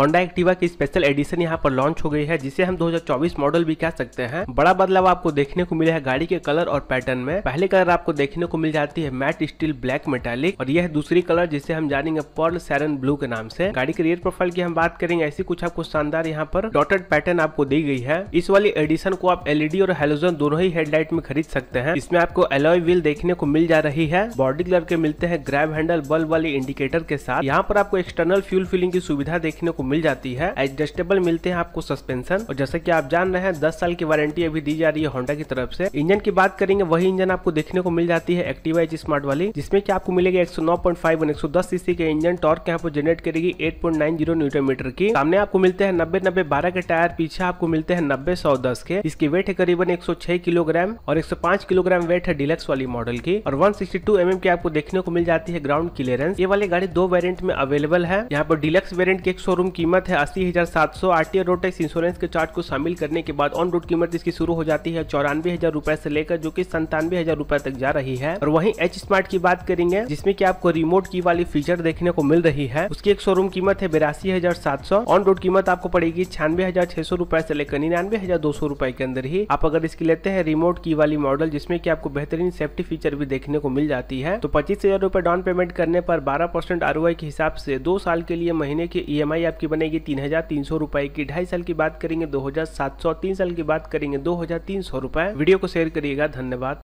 Honda Activa की special edition यहाँ पर लॉन्च हो गई है जिसे हम 2024 मॉडल भी कह सकते हैं बड़ा बदलाव आपको देखने को मिला है गाड़ी के कलर और पैटर्न में पहले कलर आपको देखने को मिल जाती है मैट स्टील ब्लैक मेटालिक और यह दूसरी कलर जिसे हम जानेंगे पर्ल सैरन ब्लू के नाम से गाड़ी के रियर प्रोफाइल की हम बात करेंगे ऐसी कुछ आपको शानदार यहाँ पर डॉटेड पैटर्न आपको दी गई है इस वाली एडिशन को आप एलईडी e और हेलोजन दोनों ही हेडलाइट में खरीद सकते हैं इसमें आपको एलोय व्हील देखने को मिल जा रही है बॉडी कलर के मिलते हैं ग्रैब हैंडल बल्ब वाले इंडिकेटर के साथ यहाँ पर आपको एक्सटर्नल फ्यूल फिलिंग की सुविधा देखने को मिल जाती है एडजस्टेबल मिलते हैं आपको सस्पेंशन और जैसे की आप जान रहे हैं दस साल की वारंटी अभी दी जा रही है होंडा की तरफ से इंजन की बात करेंगे वही इंजन आपको देखने को मिल जाती है एक्टिवा एच स्मार्ट वाली जिसमें की आपको मिलेगी एक सौ नौ पॉइंट फाइव दस सीसी के इंजन टॉर्क यहाँ पर जनरेट करेगी eight point nine zero metre की सामने आपको मिलते हैं नब्बे नब्बे बारह के टायर पीछे आपको मिलते हैं नब्बे सौ दस के इसकी वेट है करीबन एक सौ छह किलोग्राम और एक सौ पांच किलोग्राम वेट है डिलेक्स वाली मॉडल की और one sixty two M M की आपको देखने को मिल जाती है ग्राउंड क्लियरेंस ये वाली गाड़ी दो वेरियंट में अवेलेबल है यहाँ पर डिलेक्स वेरियंट की एक शोरूम कीमत है अस्सी हज़ार सात सौ R T road tax insurance के चार्ज को शामिल करने के बाद ऑन रोड कीमत इसकी शुरू हो जाती है चौरानवे हज़ार रुपये से लेकर जो कि संतानवे हज़ार रुपये तक जा रही है और वहीं एच स्मार्ट की बात करेंगे जिसमें कि आपको रिमोट की वाली फीचर देखने को मिल रही है उसकी एक शोरूम कीमत है बिरासी हज़ार सात सौ ऑन रोड कीमत आपको पड़ेगी छियानवे हज़ार छह सौ रुपए से लेकर निन्यानवे हज़ार दो सौ रुपए के अंदर ही आप अगर इसकी लेते हैं रिमोट की वाली मॉडल जिसमें की आपको बेहतरीन सेफ्टी फीचर भी देखने को मिल जाती है तो पच्चीस हज़ार रुपए डाउन पेमेंट करने पर बारह परसेंट आर के हिसाब से दो साल के लिए महीने की ई एम आई आपकी बनेगी तीन हज़ार तीन सौ रुपए की ढाई साल की बात करेंगे दो हज़ार सात सौ तीन साल की बात करेंगे दो हज़ार तीन सौ रुपए वीडियो को शेयर करिएगा धन्यवाद